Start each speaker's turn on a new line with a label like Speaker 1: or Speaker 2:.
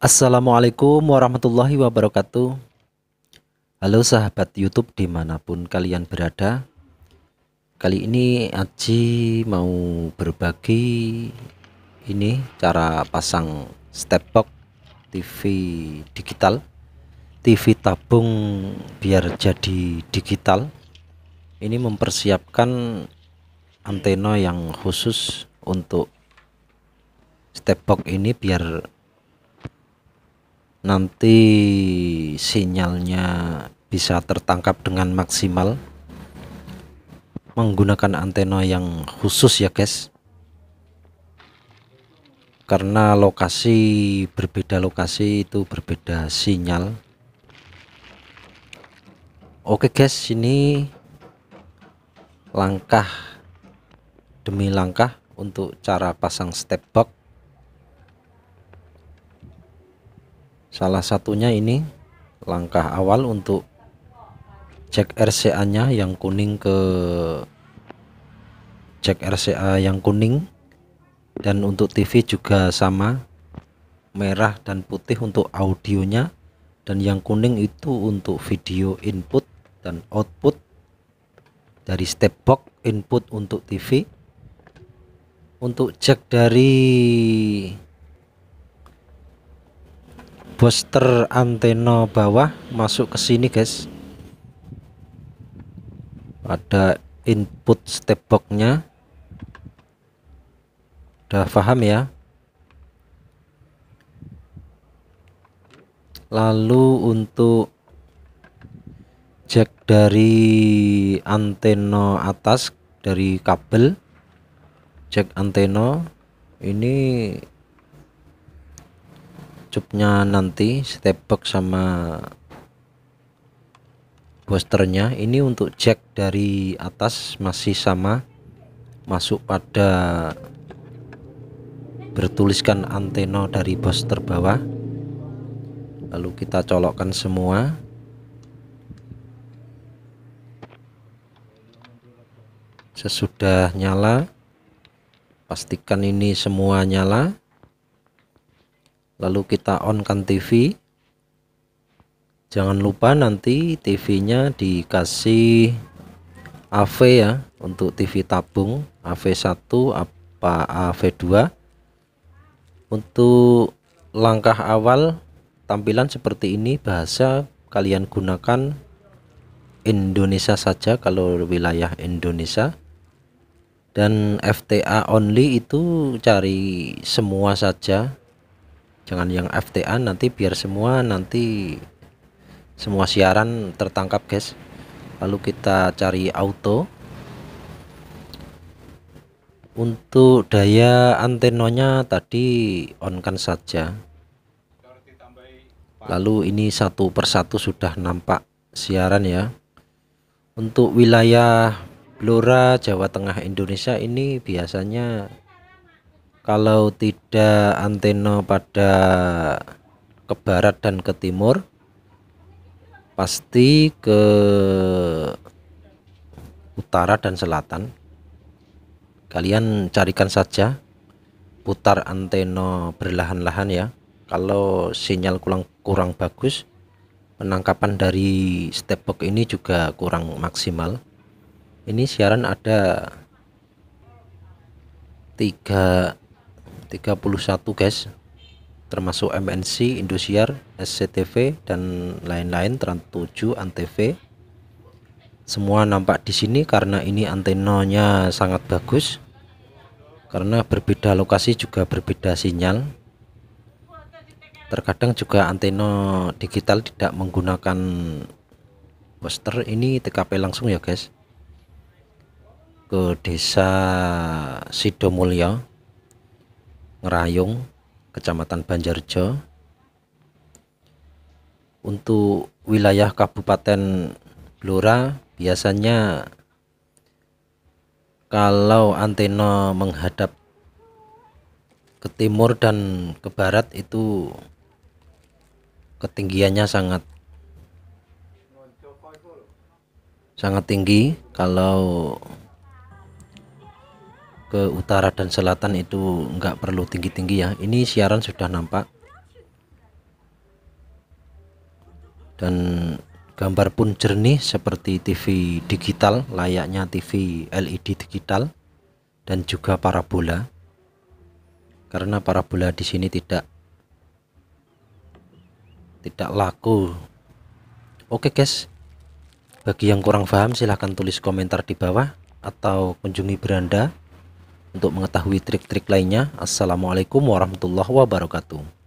Speaker 1: Assalamualaikum warahmatullahi wabarakatuh Halo sahabat youtube dimanapun kalian berada Kali ini Aji mau berbagi Ini cara pasang step box TV digital TV tabung biar jadi digital Ini mempersiapkan antena yang khusus untuk step box ini biar nanti sinyalnya bisa tertangkap dengan maksimal menggunakan antena yang khusus ya guys karena lokasi berbeda lokasi itu berbeda sinyal oke guys ini langkah demi langkah untuk cara pasang step box Salah satunya ini langkah awal untuk cek RCA-nya yang kuning ke cek RCA yang kuning dan untuk TV juga sama merah dan putih untuk audionya dan yang kuning itu untuk video input dan output dari step box input untuk TV untuk cek dari booster antena bawah masuk ke sini guys ada input step boxnya udah paham ya lalu untuk jack dari antena atas dari kabel jack antena ini cupnya nanti step box sama boosternya ini untuk jack dari atas masih sama masuk pada bertuliskan antena dari booster bawah lalu kita colokkan semua sesudah nyala pastikan ini semua nyala lalu kita on kan TV jangan lupa nanti TV-nya dikasih AV ya untuk TV tabung AV1 apa AV2 untuk langkah awal tampilan seperti ini bahasa kalian gunakan Indonesia saja kalau wilayah Indonesia dan FTA only itu cari semua saja jangan yang FTA nanti biar semua nanti semua siaran tertangkap guys lalu kita cari auto untuk daya antenanya tadi on kan saja lalu ini satu persatu sudah nampak siaran ya untuk wilayah Blora Jawa Tengah Indonesia ini biasanya kalau tidak antena pada ke barat dan ke timur pasti ke utara dan selatan kalian carikan saja putar antena berlahan-lahan ya kalau sinyal kurang kurang bagus penangkapan dari step box ini juga kurang maksimal ini siaran ada tiga 31 guys termasuk MNC, Indosiar, SCTV dan lain-lain Trans 7 Antv semua nampak di sini karena ini antenanya sangat bagus karena berbeda lokasi juga berbeda sinyal terkadang juga antena digital tidak menggunakan poster ini TKP langsung ya guys ke desa Sidomulyo Ngerayung, Kecamatan Banjarjo. Untuk wilayah Kabupaten Blora biasanya kalau antena menghadap ke timur dan ke barat itu ketinggiannya sangat sangat tinggi kalau ke utara dan selatan itu nggak perlu tinggi-tinggi ya ini siaran sudah nampak dan gambar pun jernih seperti TV digital layaknya TV LED digital dan juga parabola karena parabola di sini tidak tidak laku oke guys bagi yang kurang paham silahkan tulis komentar di bawah atau kunjungi beranda untuk mengetahui trik-trik lainnya, Assalamualaikum warahmatullahi wabarakatuh.